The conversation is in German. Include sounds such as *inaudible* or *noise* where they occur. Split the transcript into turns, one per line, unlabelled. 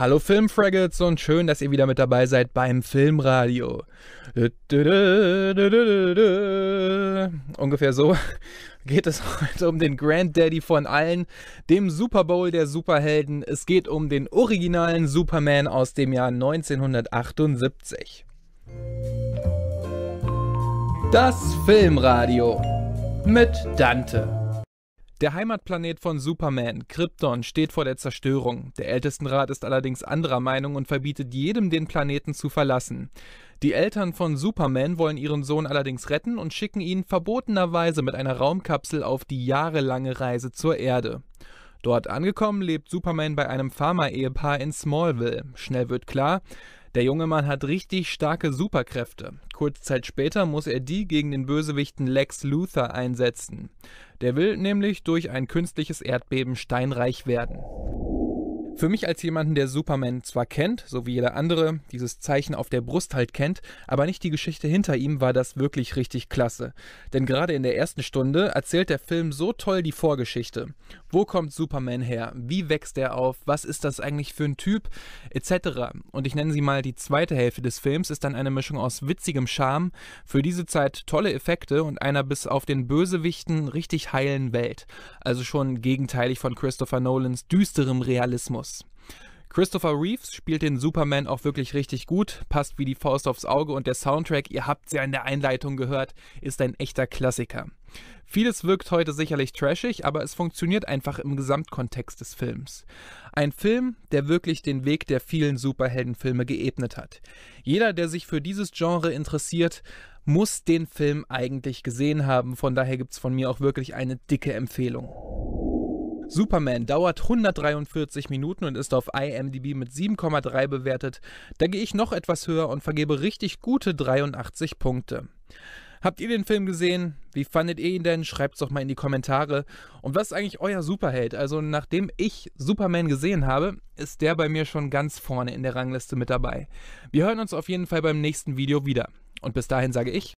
Hallo Filmfraggots und schön, dass ihr wieder mit dabei seid beim Filmradio. Ungefähr so *laughs* geht es heute um den Granddaddy von allen, dem Super Bowl der Superhelden. Es geht um den originalen Superman aus dem Jahr 1978. Das Filmradio mit Dante. Der Heimatplanet von Superman, Krypton, steht vor der Zerstörung. Der Ältestenrat ist allerdings anderer Meinung und verbietet jedem, den Planeten zu verlassen. Die Eltern von Superman wollen ihren Sohn allerdings retten und schicken ihn verbotenerweise mit einer Raumkapsel auf die jahrelange Reise zur Erde. Dort angekommen lebt Superman bei einem Pharma-Ehepaar in Smallville. Schnell wird klar, der junge Mann hat richtig starke Superkräfte. Kurze Zeit später muss er die gegen den Bösewichten Lex Luthor einsetzen. Der will nämlich durch ein künstliches Erdbeben steinreich werden. Für mich als jemanden, der Superman zwar kennt, so wie jeder andere, dieses Zeichen auf der Brust halt kennt, aber nicht die Geschichte hinter ihm, war das wirklich richtig klasse. Denn gerade in der ersten Stunde erzählt der Film so toll die Vorgeschichte. Wo kommt Superman her? Wie wächst er auf? Was ist das eigentlich für ein Typ? Etc. Und ich nenne sie mal die zweite Hälfte des Films, ist dann eine Mischung aus witzigem Charme, für diese Zeit tolle Effekte und einer bis auf den Bösewichten richtig heilen Welt. Also schon gegenteilig von Christopher Nolans düsterem Realismus muss. Christopher Reeves spielt den Superman auch wirklich richtig gut, passt wie die Faust aufs Auge und der Soundtrack, ihr habt es ja in der Einleitung gehört, ist ein echter Klassiker. Vieles wirkt heute sicherlich trashig, aber es funktioniert einfach im Gesamtkontext des Films. Ein Film, der wirklich den Weg der vielen Superheldenfilme geebnet hat. Jeder, der sich für dieses Genre interessiert, muss den Film eigentlich gesehen haben, von daher gibt es von mir auch wirklich eine dicke Empfehlung. Superman dauert 143 Minuten und ist auf IMDb mit 7,3 bewertet. Da gehe ich noch etwas höher und vergebe richtig gute 83 Punkte. Habt ihr den Film gesehen? Wie fandet ihr ihn denn? Schreibt es doch mal in die Kommentare. Und was ist eigentlich euer Superheld? Also, nachdem ich Superman gesehen habe, ist der bei mir schon ganz vorne in der Rangliste mit dabei. Wir hören uns auf jeden Fall beim nächsten Video wieder. Und bis dahin sage ich.